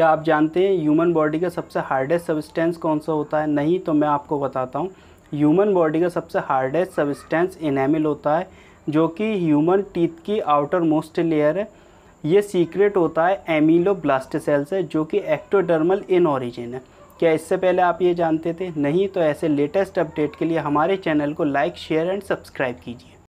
क्या आप जानते हैं ह्यूमन बॉडी का सबसे हार्डेस्ट सब्सटेंस कौन सा होता है नहीं तो मैं आपको बताता हूँ ह्यूमन बॉडी का सबसे हार्डेस्ट सब्सटेंस इनेमिल होता है जो कि ह्यूमन टीथ की आउटर मोस्ट लेयर है ये सीक्रेट होता है एमिलो ब्लास्ट सेल से जो कि एक्टोडर्मल इन ऑरिजिन है क्या इससे पहले आप ये जानते थे नहीं तो ऐसे लेटेस्ट अपडेट के लिए हमारे चैनल को लाइक शेयर एंड सब्सक्राइब कीजिए